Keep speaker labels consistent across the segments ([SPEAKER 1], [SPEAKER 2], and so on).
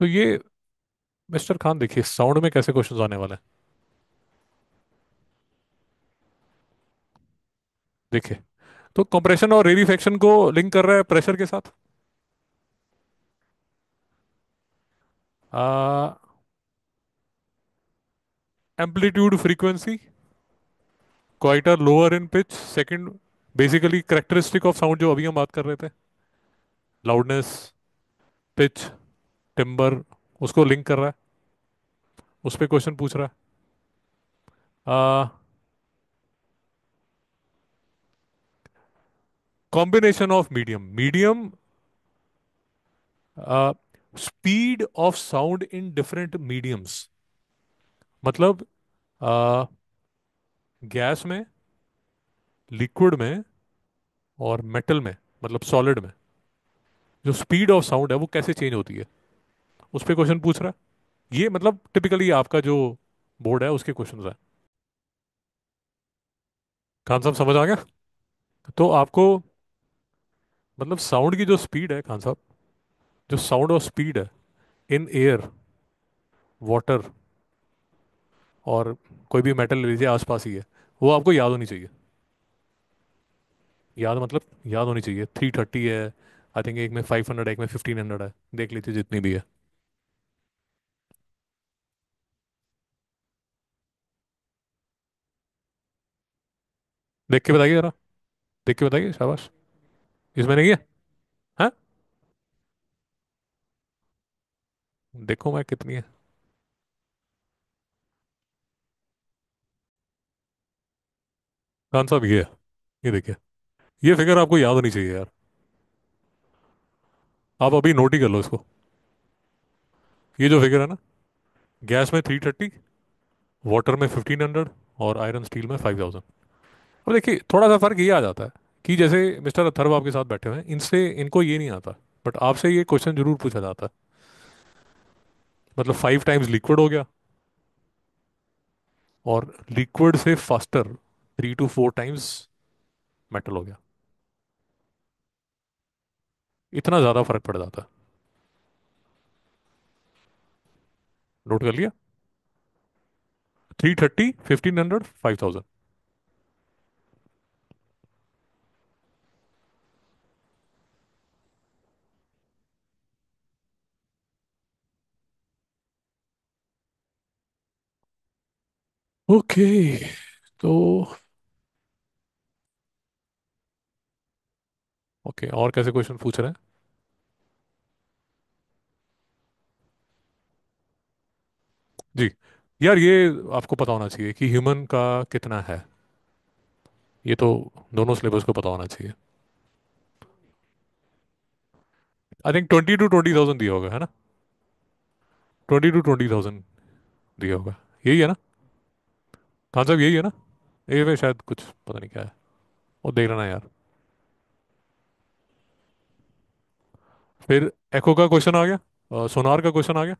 [SPEAKER 1] तो ये मिस्टर खान देखिए साउंड में कैसे क्वेश्चंस आने वाले हैं देखिए तो कंप्रेशन और रेरिफेक्शन को लिंक कर रहा है प्रेशर के साथ amplitude frequency quieter lower in pitch second basically characteristic of sound जो अभी हम बात कर रहे थे लाउडनेस पिच टिम्बर उसको लिंक कर रहा है उस पर क्वेश्चन पूछ रहा है combination of medium medium speed of sound in different mediums मतलब गैस में लिक्विड में और मेटल में मतलब सॉलिड में जो स्पीड ऑफ साउंड है वो कैसे चेंज होती है उस पर क्वेश्चन पूछ रहा है ये मतलब टिपिकली आपका जो बोर्ड है उसके क्वेश्चन है खान साहब समझ आ गया तो आपको मतलब साउंड की जो स्पीड है खान साहब जो साउंड और स्पीड है इन एयर वाटर और कोई भी मेटल ले लीजिए आसपास ही है वो आपको याद होनी चाहिए याद मतलब याद होनी चाहिए थ्री थर्टी है आई थिंक एक में फाइव हंड्रेड एक में फिफ्टीन हंड्रेड है देख लीजिए जितनी भी है देख के बताइए जरा देख के बताइए शाबाश इसमें नहीं है हाँ? देखो मैं कितनी है खान साहब ये है ये देखिए ये फिगर आपको याद होनी चाहिए यार आप अभी नोट ही कर लो इसको ये जो फिगर है ना गैस में थ्री थर्टी वाटर में फिफ्टीन हंड्रेड और आयरन स्टील में फाइव थाउजेंड वो देखिए थोड़ा सा फ़र्क ये आ जाता है कि जैसे मिस्टर अथर्व आपके साथ बैठे हुए हैं इनसे इनको ये नहीं आता बट आपसे ये क्वेश्चन जरूर पूछा जाता है मतलब फाइव टाइम्स लिक्विड हो गया और लिक्विड से faster three two four times metal हो गया इतना ज़्यादा फर्क पड़ जाता नोट कर लिया three thirty fifteen hundred five thousand okay तो ओके और कैसे क्वेश्चन पूछ रहे हैं जी यार ये आपको पता होना चाहिए कि ह्यूमन का कितना है ये तो दोनों सिलेबस को पता होना चाहिए I think twenty two twenty thousand दिया होगा है ना ट्वेंटी टू ट्वेंटी थाउजेंड दिया होगा यही है ना कॉन्सेप्ट हाँ, यही है ना ए वे शायद कुछ पता नहीं क्या है वो देख लेना यार फिर एको का क्वेश्चन आ गया आ, सोनार का क्वेश्चन आ गया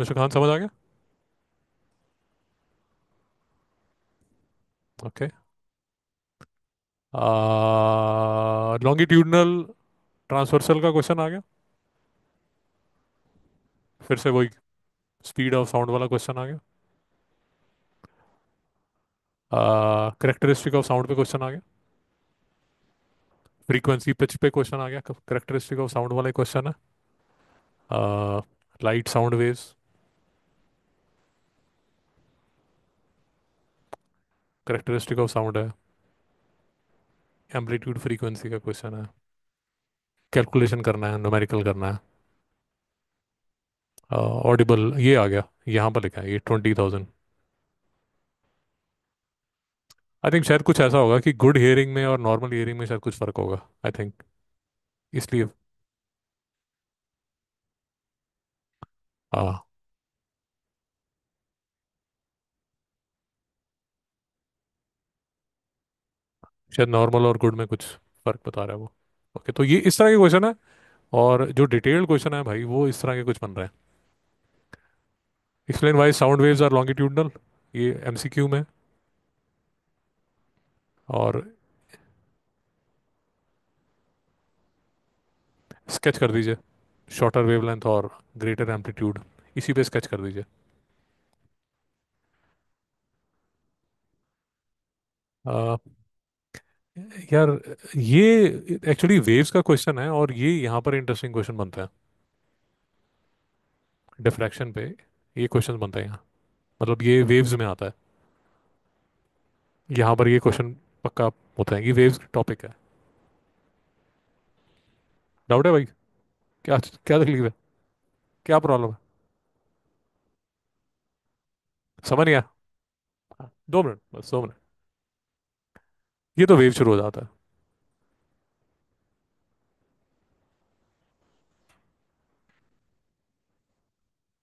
[SPEAKER 1] मिस्टर खान समझ आ गया ओके लॉन्गिट्यूडनल ट्रांसवर्सल का क्वेश्चन आ गया फिर से वही स्पीड ऑफ साउंड वाला क्वेश्चन आ गया करेक्टरिस्टिक ऑफ साउंड पे क्वेश्चन आ गया फ्रीक्वेंसी पिच पे क्वेश्चन आ गया करेक्टरिस्टिक ऑफ साउंड वाला क्वेश्चन है light sound waves characteristic of sound है एम्पलीट्यूड फ्रीक्वेंसी का क्वेश्चन है कैलकुलेशन करना है नोमेरिकल करना है ऑडिबल uh, ये आ गया यहाँ पर लिखा है ये ट्वेंटी थाउजेंड आई थिंक शायद कुछ ऐसा होगा कि गुड हियरिंग में और नॉर्मल हियरिंग में शायद कुछ फर्क होगा आई थिंक इसलिए हाँ शायद नॉर्मल और गुड में कुछ फर्क बता रहा है वो ओके तो ये इस तरह के क्वेश्चन है और जो डिटेल्ड क्वेश्चन है भाई वो इस तरह के कुछ बन रहे हैं explain why sound waves are longitudinal ये एमसीक्यू में और स्केच कर दीजिए शॉर्टर वेवलेंथ और ग्रेटर एम्पलीट्यूड इसी पे स्केच कर दीजिए यार ये एक्चुअली वेव्स का क्वेश्चन है और ये यहाँ पर इंटरेस्टिंग क्वेश्चन बनता है डिफ्रैक्शन पे ये क्वेश्चन बनता है यहाँ मतलब ये वेव्स में आता है यहाँ पर ये क्वेश्चन पक्का आप बताएंगे वेव्स टॉपिक है डाउट है भाई क्या क्या तकलीफ है क्या प्रॉब्लम है समझ आया दो मिनट बस दो मिनट ये तो वेव शुरू हो जाता है खान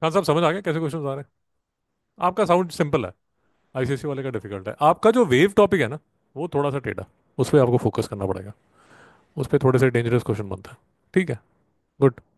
[SPEAKER 1] हाँ साहब समझ आ गया कैसे क्वेश्चन आ रहे हैं आपका साउंड सिंपल है आईसीसी वाले का डिफिकल्ट है आपका जो वेव टॉपिक है ना वो थोड़ा सा टेढ़ा उस पर आपको फोकस करना पड़ेगा उस पर थोड़े से डेंजरस क्वेश्चन बनता है ठीक है गुड